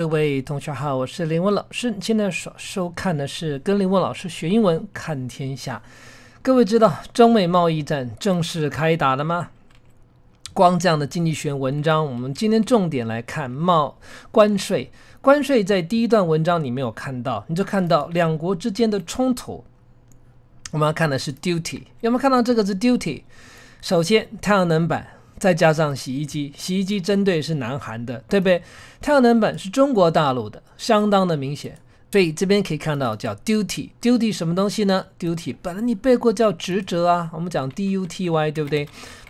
各位同学好，我是林文老师。现在收收看的是跟林文老师学英文看天下。各位知道中美贸易战正式开打了吗？光这样的经济学文章，我们今天重点来看贸关税。关税在第一段文章你没有看到，你就看到两国之间的冲突。我们要看的是 duty，有没有看到这个是 duty？首先，太阳能板。再加上洗衣机，洗衣机针对是南韩的，对不对？太阳能板是中国大陆的，相当的明显。所以这边可以看到叫 duty，duty 什么东西呢？duty 本来你背过叫职责啊，我们讲 duty，对不对？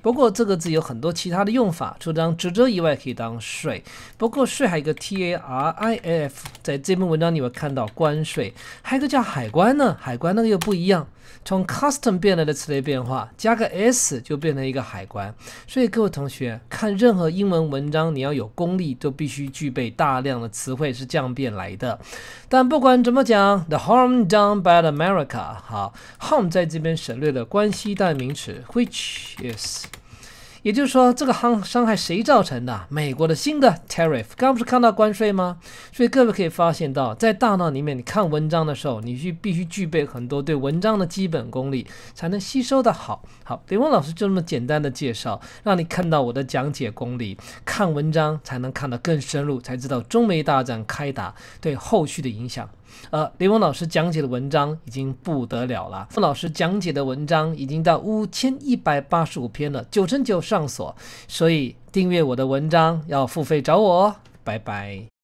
不过这个字有很多其他的用法，除了职责以外，可以当税。不过税还有一个 t a r i f，在这篇文章你会看到关税，还有一个叫海关呢。海关那个又不一样，从 custom 变来的词类变化，加个 s 就变成一个海关。所以各位同学看任何英文文章，你要有功力，都必须具备大量的词汇是这样变来的。但不管怎么讲，The h a r m d o n e by America 好 home 在这边省略了关系代名词 which is。也就是说，这个伤伤害谁造成的？美国的新的 tariff，刚不是看到关税吗？所以各位可以发现到，在大脑里面，你看文章的时候，你需必须具备很多对文章的基本功力，才能吸收的好。好，雷文老师就这么简单的介绍，让你看到我的讲解功力，看文章才能看得更深入，才知道中美大战开打对后续的影响。呃，李文老师讲解的文章已经不得了了。付老师讲解的文章已经到五千一百八十五篇了，九成九上锁，所以订阅我的文章要付费，找我。哦，拜拜。